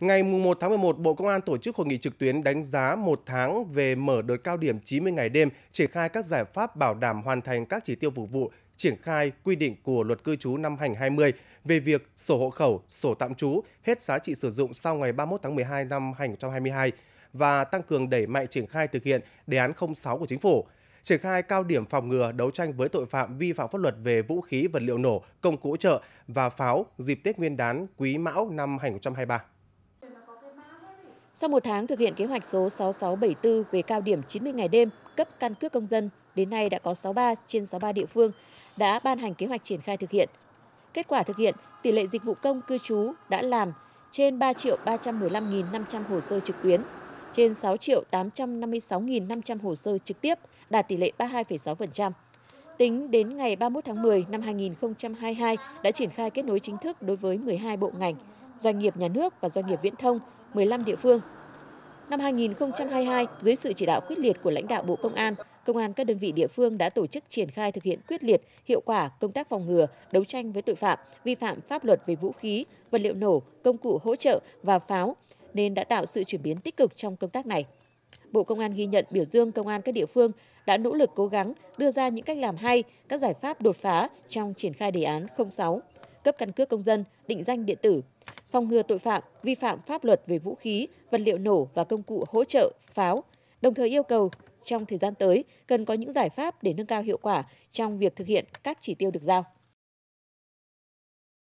Ngày 1 tháng 11, Bộ Công an tổ chức hội nghị trực tuyến đánh giá một tháng về mở đợt cao điểm 90 ngày đêm, triển khai các giải pháp bảo đảm hoàn thành các chỉ tiêu phục vụ, triển khai quy định của luật cư trú năm 2020 về việc sổ hộ khẩu, sổ tạm trú hết giá trị sử dụng sau ngày 31 tháng 12 năm 2022 và tăng cường đẩy mạnh triển khai thực hiện đề án 06 của chính phủ triển khai cao điểm phòng ngừa đấu tranh với tội phạm vi phạm pháp luật về vũ khí, vật liệu nổ, công cụ hỗ trợ và pháo dịp Tết Nguyên đán Quý Mão năm 2023. Sau một tháng thực hiện kế hoạch số 6674 về cao điểm 90 ngày đêm cấp căn cước công dân, đến nay đã có 63 trên 63 địa phương đã ban hành kế hoạch triển khai thực hiện. Kết quả thực hiện, tỷ lệ dịch vụ công cư trú đã làm trên 3 triệu 315.500 hồ sơ trực tuyến, trên 6 triệu 856.500 hồ sơ trực tiếp, đạt tỷ lệ 32,6%. Tính đến ngày 31 tháng 10 năm 2022 đã triển khai kết nối chính thức đối với 12 bộ ngành, doanh nghiệp nhà nước và doanh nghiệp viễn thông 15 địa phương. Năm 2022, dưới sự chỉ đạo quyết liệt của lãnh đạo Bộ Công an, công an các đơn vị địa phương đã tổ chức triển khai thực hiện quyết liệt, hiệu quả công tác phòng ngừa, đấu tranh với tội phạm, vi phạm pháp luật về vũ khí, vật liệu nổ, công cụ hỗ trợ và pháo nên đã tạo sự chuyển biến tích cực trong công tác này. Bộ Công an ghi nhận biểu dương công an các địa phương đã nỗ lực cố gắng đưa ra những cách làm hay, các giải pháp đột phá trong triển khai đề án 06 cấp căn cước công dân, định danh điện tử, phòng ngừa tội phạm, vi phạm pháp luật về vũ khí, vật liệu nổ và công cụ hỗ trợ, pháo, đồng thời yêu cầu trong thời gian tới cần có những giải pháp để nâng cao hiệu quả trong việc thực hiện các chỉ tiêu được giao.